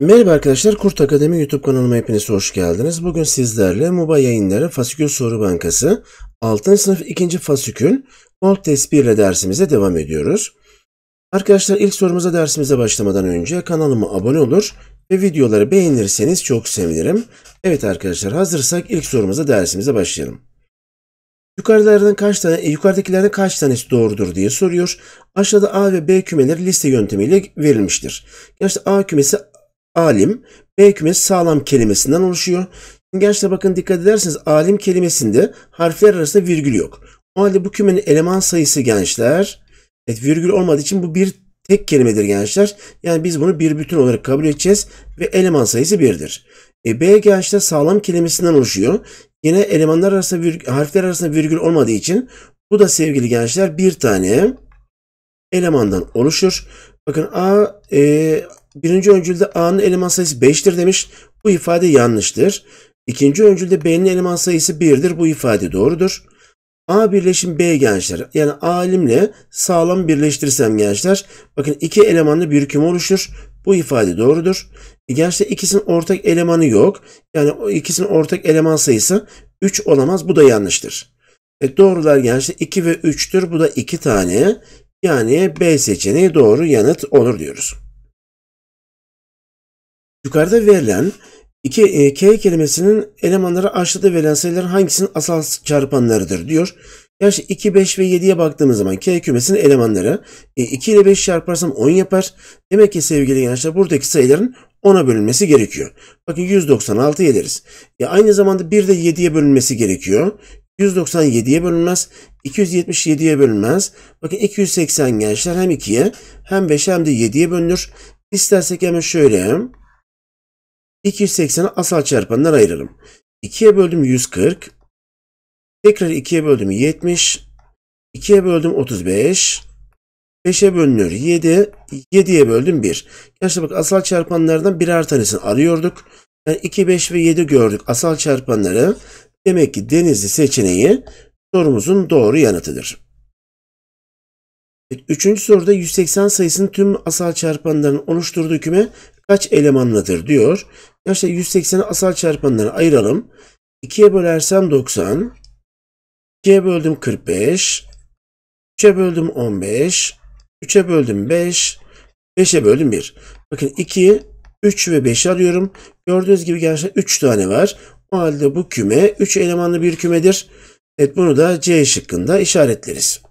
Merhaba arkadaşlar, Kurt Akademi YouTube kanalıma hepiniz hoş geldiniz. Bugün sizlerle MUBA yayınları Fasikül Soru Bankası 6. sınıf 2. Fasikül Kont Test 1 dersimize devam ediyoruz. Arkadaşlar ilk sorumuza dersimize başlamadan önce kanalıma abone olur ve videoları beğenirseniz çok sevinirim. Evet arkadaşlar hazırsak ilk sorumuza dersimize başlayalım. Yukarıdakilerden kaç tane, e, yukarıdakilerden kaç tanesi doğrudur diye soruyor. Aşağıda A ve B kümeleri liste yöntemiyle verilmiştir. Gerçi A kümesi alim, B kümesi sağlam kelimesinden oluşuyor. Şimdi gençler bakın dikkat ederseniz alim kelimesinde harfler arasında virgül yok. O halde bu kümenin eleman sayısı gençler, evet virgül olmadığı için bu bir tek kelimedir gençler. Yani biz bunu bir bütün olarak kabul edeceğiz ve eleman sayısı birdir. E, B gençler sağlam kelimesinden oluşuyor. Yine elemanlar arasında virgül, harfler arasında virgül olmadığı için bu da sevgili gençler bir tane elemandan oluşur. Bakın A e, birinci öncülde A'nın eleman sayısı 5'tir demiş. Bu ifade yanlıştır. İkinci öncülde B'nin eleman sayısı 1'dir. Bu ifade doğrudur. A birleşim B gençler. Yani alimle sağlam birleştirsem gençler. Bakın iki elemanlı bir küme oluşur. Bu ifade doğrudur. E, gerçi ikisinin ortak elemanı yok. Yani o ikisinin ortak eleman sayısı 3 olamaz. Bu da yanlıştır. E doğrular gerçi 2 ve 3'tür. Bu da 2 tane. Yani B seçeneği doğru yanıt olur diyoruz. Yukarıda verilen iki, e, K kelimesinin elemanları aşağıda verilen sayıların hangisinin asal çarpanlarıdır diyor. Gerçi 2, 5 ve 7'ye baktığımız zaman K kümesinin elemanları e, 2 ile 5 çarparsam 10 yapar. Demek ki sevgili gençler buradaki sayıların 10'a bölünmesi gerekiyor. Bakın 196 ederiz. E aynı zamanda bir de 7'ye bölünmesi gerekiyor. 197'ye bölünmez. 277'ye bölünmez. Bakın 280 gençler hem 2'ye hem 5'e hem de 7'ye bölünür. İstersek hemen şöyle 280'i asal çarpanlar ayıralım. 2'ye böldüm 140. Tekrar 2'ye böldüm 70. 2'ye böldüm 35. 5'e bölünür 7. 7'ye böldüm 1. Gerçi bak asal çarpanlardan birer tanesini arıyorduk. Yani 2, 5 ve 7 gördük asal çarpanları. Demek ki denizli seçeneği sorumuzun doğru yanıtıdır. Üçüncü soruda 180 sayısının tüm asal çarpanlarının oluşturduğu küme kaç elemanlıdır diyor. Gerçi 180'i asal çarpanlarına ayıralım. 2'ye bölersem 90. 2'ye böldüm 45. 3'e böldüm 15. 3'e böldüm 5. 5'e böldüm 1. Bakın 2, 3 ve 5'i alıyorum. Gördüğünüz gibi gerçekten 3 tane var. O halde bu küme 3 elemanlı bir kümedir. Evet bunu da C şıkkında işaretleriz.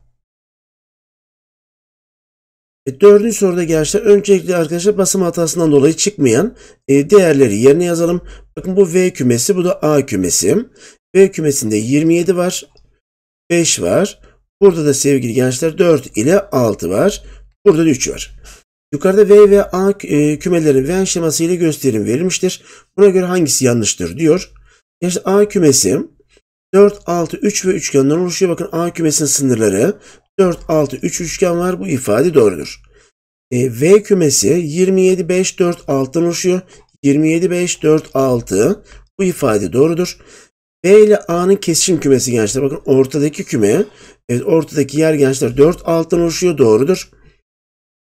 E, dördüncü soruda gençler öncelikle arkadaşlar basım hatasından dolayı çıkmayan e, değerleri yerine yazalım. Bakın bu V kümesi bu da A kümesi. V kümesinde 27 var. 5 var. Burada da sevgili gençler 4 ile 6 var. Burada da 3 var. Yukarıda V ve A e, kümelerin Venn şeması ile gösterim verilmiştir. Buna göre hangisi yanlıştır diyor. Gençler A kümesi 4, 6, 3 ve üçgenden oluşuyor. Bakın A kümesinin sınırları 4, 6, 3 üçgen var. Bu ifade doğrudur. E, v kümesi 27, 5, 4, 6'dan oluşuyor. 27, 5, 4, 6 bu ifade doğrudur. V ile A'nın kesişim kümesi gençler. Bakın ortadaki küme Evet, ortadaki yer gençler 4 alttan oluşuyor doğrudur.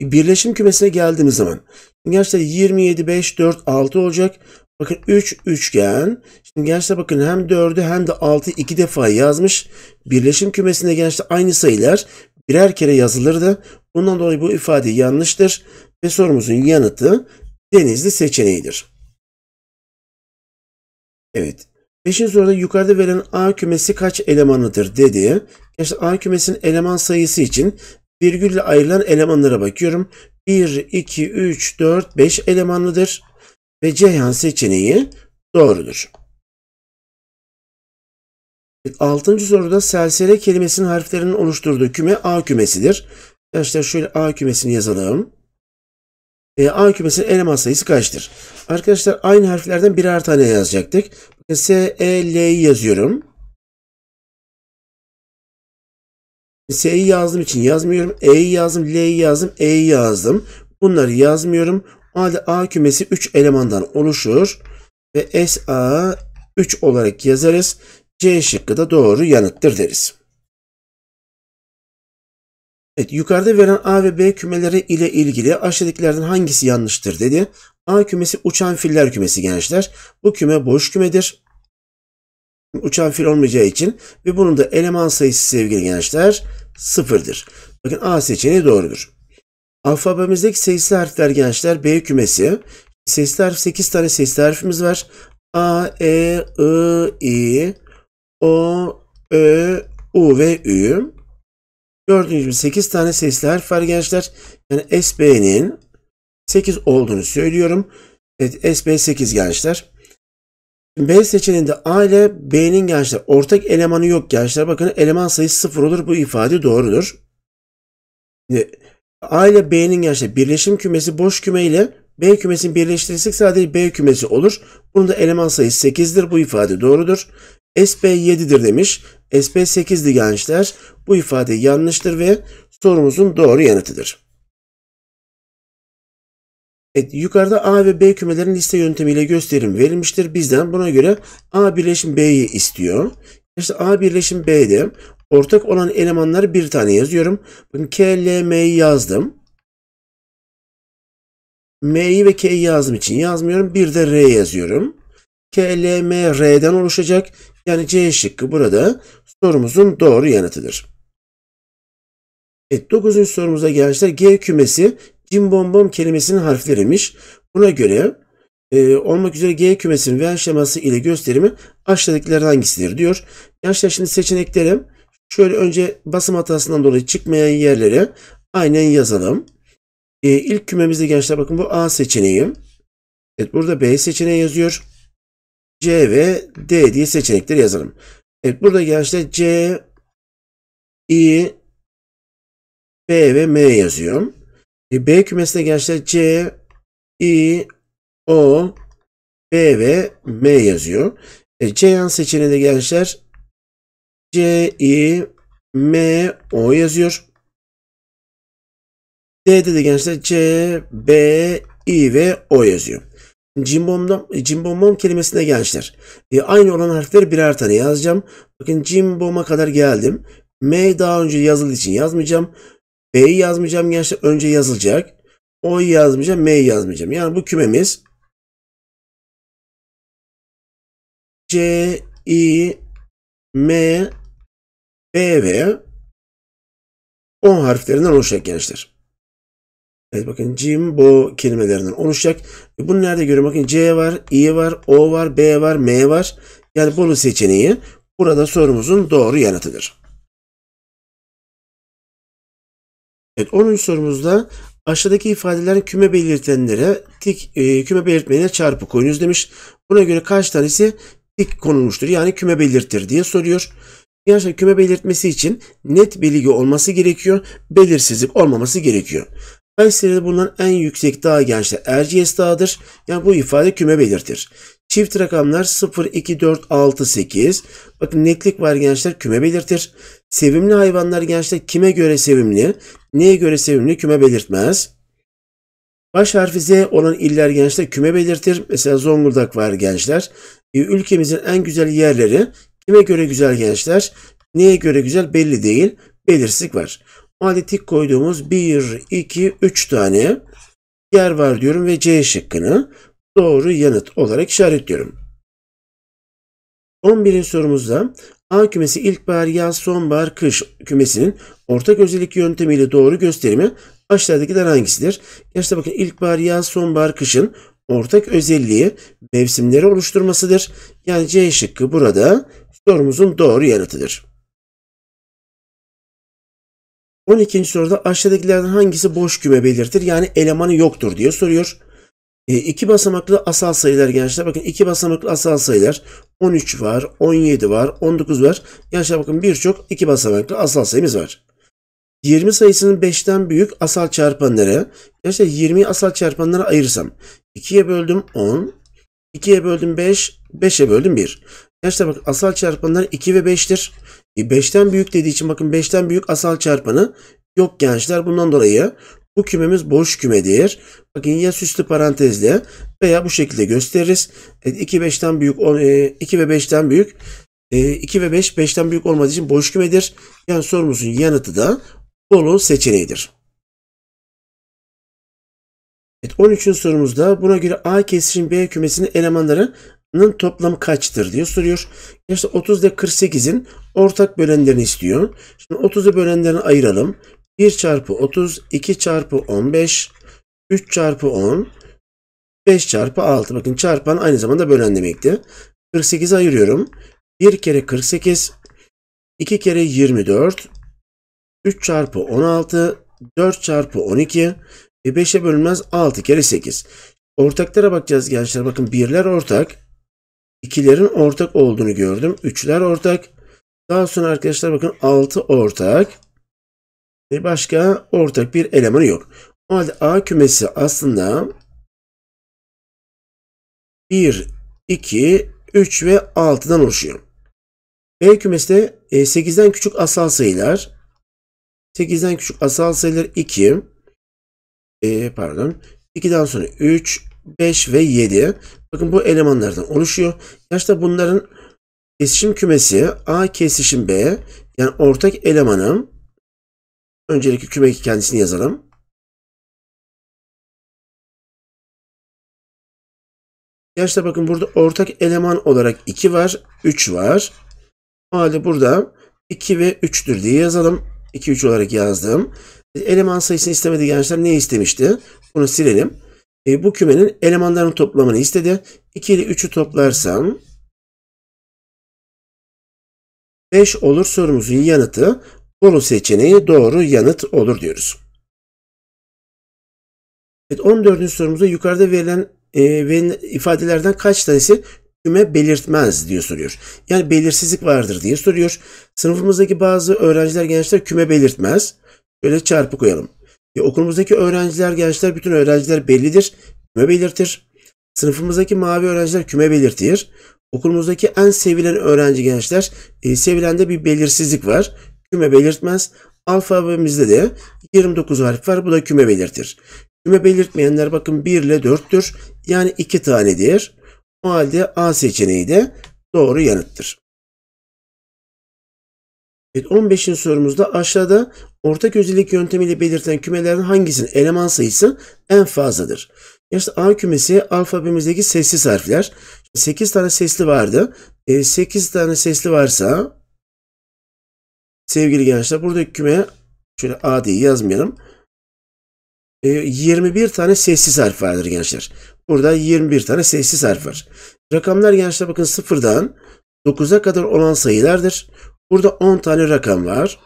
Birleşim kümesine geldiğimiz zaman gençler 27, 5, 4, 6 olacak. Bakın 3 üçgen. Şimdi gençler bakın hem 4'ü hem de 6'yı 2 defa yazmış. Birleşim kümesinde gençler aynı sayılar birer kere yazılırdı. Bundan dolayı bu ifade yanlıştır ve sorumuzun yanıtı denizli seçeneğidir. Evet. Beşinci soruda yukarıda verilen A kümesi kaç elemanlıdır dedi. Arkadaşlar A kümesinin eleman sayısı için virgülle ayrılan elemanlara bakıyorum. 1, 2, 3, 4, 5 elemanlıdır. Ve Ceyhan seçeneği doğrudur. Altıncı soruda selsele kelimesinin harflerinin oluşturduğu küme A kümesidir. Arkadaşlar şöyle A kümesini yazalım. E, A kümesinin eleman sayısı kaçtır? Arkadaşlar aynı harflerden birer tane yazacaktık. S, E, L'yi yazıyorum. S'yi yazdığım için yazmıyorum. E'yi yazdım, L'yi yazdım, E'yi yazdım. Bunları yazmıyorum. O halde A kümesi 3 elemandan oluşur. Ve SA 3 olarak yazarız. C şıkkı da doğru yanıttır deriz. Evet, yukarıda veren A ve B kümeleri ile ilgili aşağıdakilerden hangisi yanlıştır dedi. A kümesi uçan filler kümesi gençler. Bu küme boş kümedir uçan fil olmayacağı için ve bunun da eleman sayısı sevgili gençler sıfırdır. Bakın A seçeneği doğrudur. Alfabemizdeki sesli harfler gençler B kümesi. Sesli harf 8 tane sesli harfimiz var. A, E, I, I, O, Ö, U ve Ü. Gördüğünüz gibi 8 tane sesli harf var gençler. Yani SB'nin 8 olduğunu söylüyorum. Evet SB 8 gençler. B seçeneğinde A ile B'nin gençler ortak elemanı yok gençler. Bakın eleman sayısı sıfır olur. Bu ifade doğrudur. A ile B'nin gençler birleşim kümesi boş küme ile B kümesini birleştirirsek sadece B kümesi olur. Bunun da eleman sayısı 8'dir. Bu ifade doğrudur. SB 7'dir demiş. SB 8'di gençler. Bu ifade yanlıştır ve sorumuzun doğru yanıtıdır. Evet, yukarıda A ve B kümelerin liste yöntemiyle gösterim verilmiştir. Bizden buna göre A birleşim B'yi istiyor. İşte A birleşim B'de ortak olan elemanları bir tane yazıyorum. Bakın K, L, M'yi yazdım. M'yi ve K'yi yazdığım için yazmıyorum. Bir de R yazıyorum. K, L, M, R'den oluşacak. Yani C şıkkı burada sorumuzun doğru yanıtıdır. Evet 9. sorumuza gençler G kümesi cimbombom kelimesinin harfleriymiş. Buna göre e, olmak üzere G kümesinin ver şeması ile gösterimi aşağıdakilerden hangisidir diyor. Gençler şimdi seçeneklerim şöyle önce basım hatasından dolayı çıkmayan yerlere aynen yazalım. E, ilk kümemizde gençler bakın bu A seçeneği. Evet burada B seçeneği yazıyor. C ve D diye seçenekleri yazalım. Evet burada gençler C, I, B ve M yazıyorum. E, B kümesine gençler C, I, O, B ve M yazıyor. E, C yan de gençler C, I, M, O yazıyor. D'de de gençler C, B, I ve O yazıyor. Cimbomdom, cimbomom kelimesine gençler. E, aynı olan harfleri birer tane yazacağım. Bakın cimboma kadar geldim. M daha önce yazıldığı için yazmayacağım. B'yi yazmayacağım gençler önce yazılacak. O'yu yazmayacağım, M'yi yazmayacağım. Yani bu kümemiz C, I, M, B ve O harflerinden oluşacak gençler. Evet bakın bu kelimelerinden oluşacak. E, bunu nerede görüyorum? Bakın C var, I var, O var, B var, M var. Yani Bolu seçeneği burada sorumuzun doğru yanıtıdır. Evet 10. sorumuzda aşağıdaki ifadelerin küme belirtenlere tik e, küme belirtmeye çarpı koyunuz demiş. Buna göre kaç tanesi tik konulmuştur yani küme belirtir diye soruyor. Gençler küme belirtmesi için net bilgi olması gerekiyor. Belirsizlik olmaması gerekiyor. Ben Kayseri'de bulunan en yüksek dağ gençler Erciyes Dağı'dır. Yani bu ifade küme belirtir. Çift rakamlar 0, 2, 4, 6, 8. Bakın netlik var gençler küme belirtir. Sevimli hayvanlar gençler kime göre sevimli? Neye göre sevimli küme belirtmez. Baş harfi Z olan iller gençler küme belirtir. Mesela Zonguldak var gençler. E, ülkemizin en güzel yerleri kime göre güzel gençler? Neye göre güzel belli değil. Belirsizlik var. O halde tik koyduğumuz 1, 2, 3 tane yer var diyorum ve C şıkkını doğru yanıt olarak işaretliyorum. 11. sorumuzda A kümesi ilkbahar, yaz, sonbahar, kış kümesinin ortak özellik yöntemiyle doğru gösterimi aşağıdakiler hangisidir? Gerçekten bakın ilkbahar, yaz, sonbahar, kışın ortak özelliği mevsimleri oluşturmasıdır. Yani C şıkkı burada sorumuzun doğru yanıtıdır. 12. soruda aşağıdakilerden hangisi boş küme belirtir? Yani elemanı yoktur diye soruyor. E, iki basamaklı asal sayılar gençler. Bakın iki basamaklı asal sayılar 13 var, 17 var, 19 var. Gençler bakın birçok iki basamaklı asal sayımız var. 20 sayısının 5'ten büyük asal çarpanlara, gençler 20'yi asal çarpanlara ayırırsam 2'ye böldüm 10, 2'ye böldüm 5, 5'e böldüm 1. Gençler bakın asal çarpanlar 2 ve 5'tir. 5'ten e, büyük dediği için bakın 5'ten büyük asal çarpanı yok gençler. Bundan dolayı bu kümemiz boş kümedir. Bakın ya süslü parantezle veya bu şekilde gösteririz. Evet, 2 5'ten büyük 2 e, ve 5'ten büyük 2 e, ve 5 5'ten büyük olmadığı için boş kümedir. Yani sorumuzun yanıtı da Bolu seçeneğidir. Evet, 13. sorumuzda buna göre A kesişim B kümesinin elemanlarının toplamı kaçtır diye soruyor. İşte 30 ile 48'in ortak bölenlerini istiyor. Şimdi 30'u bölenlerini ayıralım. 1 çarpı 30, 2 çarpı 15, 3 çarpı 10, 5 çarpı 6. Bakın çarpan aynı zamanda bölen demekti. 48'i ayırıyorum. 1 kere 48, 2 kere 24, 3 çarpı 16, 4 çarpı 12 ve 5'e bölünmez 6 kere 8. Ortaklara bakacağız gençler. Bakın birler ortak. ikilerin ortak olduğunu gördüm. Üçler ortak. Daha sonra arkadaşlar bakın 6 ortak başka ortak bir elemanı yok. O halde A kümesi aslında 1, 2, 3 ve 6'dan oluşuyor. B kümesi de 8'den e, küçük asal sayılar. 8'den küçük asal sayılar 2. E, pardon. 2'den sonra 3, 5 ve 7. Bakın bu elemanlardan oluşuyor. Yaşta bunların kesişim kümesi A kesişim B yani ortak elemanım Öncelikle küme kendisini yazalım. Gerçi bakın burada ortak eleman olarak 2 var, 3 var. O halde burada 2 ve 3'tür diye yazalım. 2, 3 olarak yazdım. Eleman sayısını istemedi gençler. Ne istemişti? Bunu silelim. E, bu kümenin elemanların toplamını istedi. 2 ile 3'ü toplarsam 5 olur sorumuzun yanıtı Doğru seçeneği doğru yanıt olur diyoruz. Evet 14. sorumuzda yukarıda verilen e, ifadelerden kaç tanesi küme belirtmez diye soruyor. Yani belirsizlik vardır diye soruyor. Sınıfımızdaki bazı öğrenciler gençler küme belirtmez. Böyle çarpı koyalım. E, okulumuzdaki öğrenciler gençler bütün öğrenciler bellidir. Küme belirtir. Sınıfımızdaki mavi öğrenciler küme belirtir. Okulumuzdaki en sevilen öğrenci gençler e, sevilende bir belirsizlik var küme belirtmez. Alfabemizde de 29 harf var. Bu da küme belirtir. Küme belirtmeyenler bakın 1 ile 4'tür. Yani 2 tanedir. O halde A seçeneği de doğru yanıttır. Evet 15. sorumuzda aşağıda ortak özellik yöntemiyle belirten kümelerin hangisinin eleman sayısı en fazladır? İşte A kümesi alfabemizdeki sessiz harfler. 8 tane sesli vardı. 8 e, tane sesli varsa Sevgili gençler burada küme şöyle A diye yazmayalım. 21 e, tane sessiz harf vardır gençler. Burada 21 tane sessiz harf var. Rakamlar gençler bakın 0'dan 9'a kadar olan sayılardır. Burada 10 tane rakam var.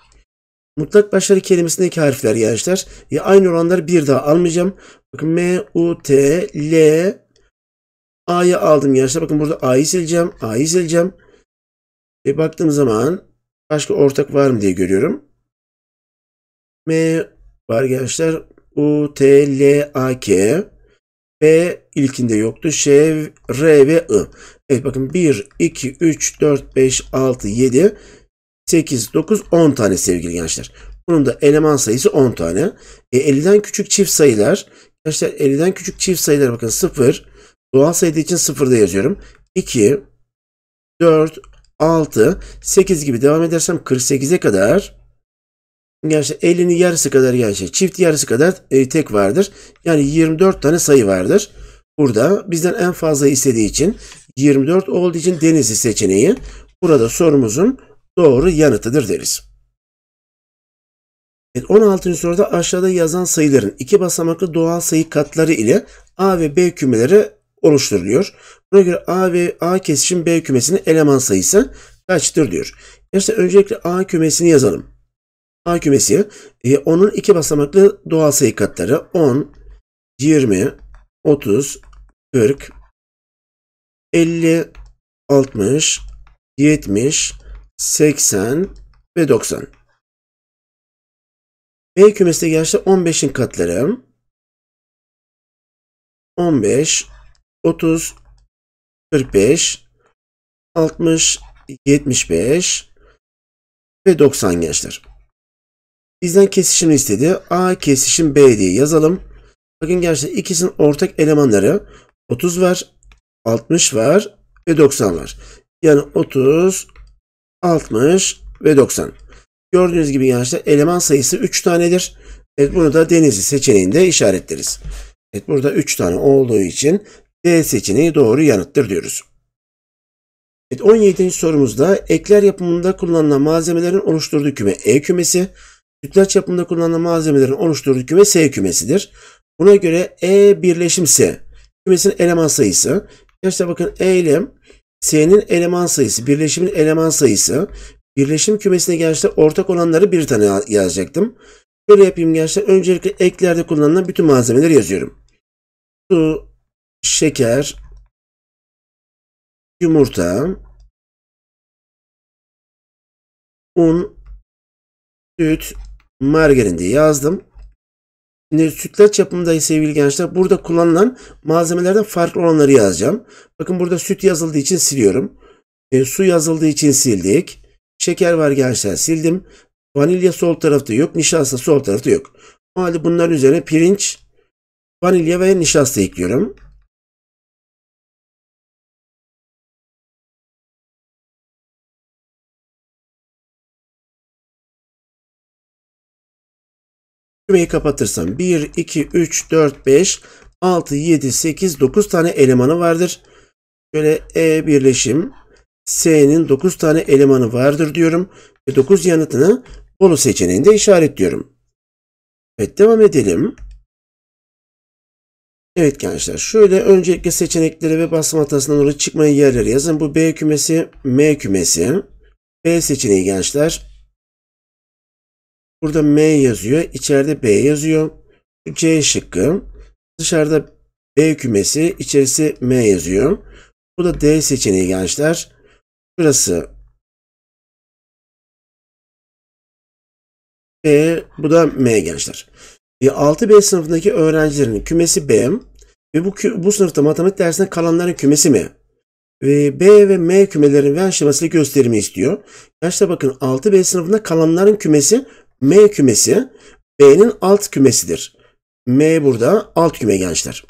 Mutlak başları kelimesindeki harfler gençler. Ya aynı oranlar bir daha almayacağım. Bakın M, U, T, L, A'yı aldım gençler. Bakın burada A'yı sileceğim, A'yı sileceğim. Ve baktığım zaman Başka ortak var mı diye görüyorum. M var gençler. U, T, L, A, K. B ilkinde yoktu. Ş, R ve I. Evet bakın 1, 2, 3, 4, 5, 6, 7, 8, 9, 10 tane sevgili gençler. Bunun da eleman sayısı 10 tane. E, 50'den küçük çift sayılar. Gençler 50'den küçük çift sayılar bakın 0. Doğal sayıda için 0'da yazıyorum. 2, 4, 6, 8 gibi devam edersem 48'e kadar gerçi 50'nin yarısı kadar gerçi çift yarısı kadar e, tek vardır. Yani 24 tane sayı vardır. Burada bizden en fazla istediği için 24 olduğu için denizi seçeneği burada sorumuzun doğru yanıtıdır deriz. Evet, 16. soruda aşağıda yazan sayıların iki basamaklı doğal sayı katları ile A ve B kümeleri oluşturuluyor. Buna göre A ve A kesişim B kümesinin eleman sayısı kaçtır diyor. İşte öncelikle A kümesini yazalım. A kümesi e, onun iki basamaklı doğal sayı katları 10, 20, 30, 40, 50, 60, 70, 80 ve 90. B kümesinde gençler 15'in katları 15, 30, 45, 60, 75 ve 90 gençler. Bizden kesişim istedi. A kesişim B diye yazalım. Bakın gençler ikisinin ortak elemanları 30 var, 60 var ve 90 var. Yani 30, 60 ve 90. Gördüğünüz gibi gençler eleman sayısı 3 tanedir. Evet bunu da Denizli seçeneğinde işaretleriz. Evet burada 3 tane olduğu için D e seçeneği doğru yanıttır diyoruz. Evet, 17. sorumuzda ekler yapımında kullanılan malzemelerin oluşturduğu küme E kümesi, sütlaç yapımında kullanılan malzemelerin oluşturduğu küme S kümesidir. Buna göre E birleşim S kümesinin eleman sayısı. Arkadaşlar bakın E ile S'nin eleman sayısı, birleşimin eleman sayısı. Birleşim kümesine gençler ortak olanları bir tane yazacaktım. Şöyle yapayım gençler. Öncelikle eklerde kullanılan bütün malzemeleri yazıyorum. Su, şeker, yumurta, un, süt, margarin diye yazdım. Şimdi sütlaç yapımında sevgili gençler burada kullanılan malzemelerden farklı olanları yazacağım. Bakın burada süt yazıldığı için siliyorum. E, su yazıldığı için sildik. Şeker var gençler sildim. Vanilya sol tarafta yok. Nişasta sol tarafta yok. O halde bunların üzerine pirinç, vanilya ve nişasta ekliyorum. Kümeyi kapatırsam 1, 2, 3, 4, 5, 6, 7, 8, 9 tane elemanı vardır. Şöyle E birleşim S'nin 9 tane elemanı vardır diyorum. Ve 9 yanıtını Bolu seçeneğinde işaretliyorum. Evet devam edelim. Evet gençler şöyle öncelikle seçenekleri ve basma hatasından dolayı çıkmayan yerleri yazın. Bu B kümesi, M kümesi. B seçeneği gençler. Burada M yazıyor. içeride B yazıyor. C şıkkı. Dışarıda B kümesi. içerisi M yazıyor. Bu da D seçeneği gençler. Burası B. Bu da M gençler. E, 6B sınıfındaki öğrencilerin kümesi B ve bu, bu sınıfta matematik dersinde kalanların kümesi M. Ve B ve M kümelerin Venn şemasıyla gösterimi istiyor. Gençler bakın 6B sınıfında kalanların kümesi M kümesi B'nin alt kümesidir. M burada alt küme gençler.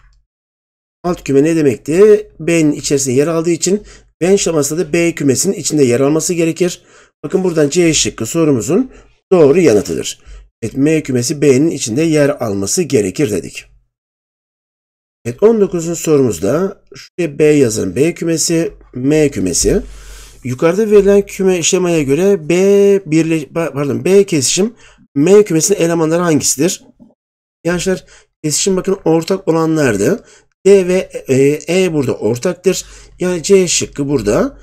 Alt küme ne demekti? B'nin içerisinde yer aldığı için B şamasında da B kümesinin içinde yer alması gerekir. Bakın buradan C şıkkı sorumuzun doğru yanıtıdır. Evet, M kümesi B'nin içinde yer alması gerekir dedik. Evet 19. sorumuzda şuraya B yazın. B kümesi, M kümesi. Yukarıda verilen küme işlemaya göre B birle pardon B kesişim M kümesinin elemanları hangisidir? Gençler kesişim bakın ortak olanlardı D ve e, e, burada ortaktır. Yani C şıkkı burada.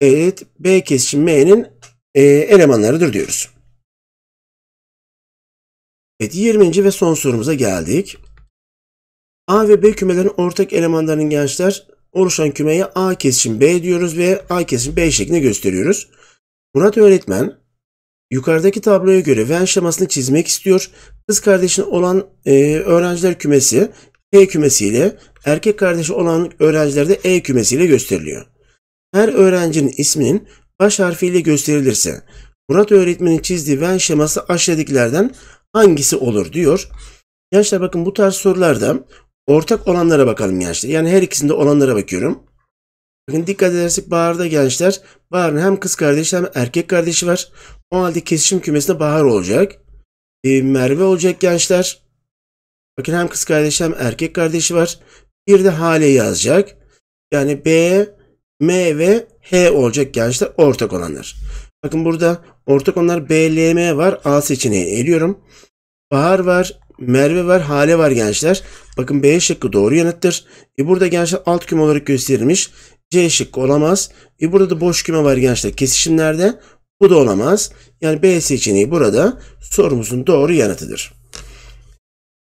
Evet B kesişim M'nin e, elemanlarıdır diyoruz. Evet 20. ve son sorumuza geldik. A ve B kümelerin ortak elemanlarının gençler oluşan kümeye A kesişim B diyoruz ve A kesişim B şeklinde gösteriyoruz. Murat öğretmen yukarıdaki tabloya göre Venn şemasını çizmek istiyor. Kız kardeşine olan e, öğrenciler kümesi P e kümesiyle, erkek kardeşi olan öğrenciler de E kümesiyle gösteriliyor. Her öğrencinin isminin baş harfiyle gösterilirse Murat öğretmenin çizdiği Venn şeması aşağıdakilerden hangisi olur diyor. Gençler bakın bu tarz sorularda Ortak olanlara bakalım gençler. Yani her ikisinde olanlara bakıyorum. Bakın dikkat edersek Bahar'da gençler Bahar'ın hem kız kardeşi hem erkek kardeşi var. O halde kesişim kümesinde Bahar olacak. E, Merve olacak gençler. Bakın hem kız kardeşi hem erkek kardeşi var. Bir de Hale yazacak. Yani B, M ve H olacak gençler ortak olanlar. Bakın burada ortak olanlar B, L, M var. A seçeneği eliyorum. Bahar var, Merve var, Hale var gençler. Bakın B şıkkı doğru yanıttır. E burada gençler alt küme olarak gösterilmiş. C şıkkı olamaz. E burada da boş küme var gençler kesişimlerde. Bu da olamaz. Yani B seçeneği burada sorumuzun doğru yanıtıdır.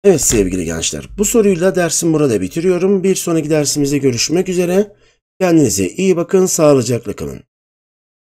Evet sevgili gençler bu soruyla dersim burada bitiriyorum. Bir sonraki dersimizde görüşmek üzere. Kendinize iyi bakın, sağlıcakla kalın.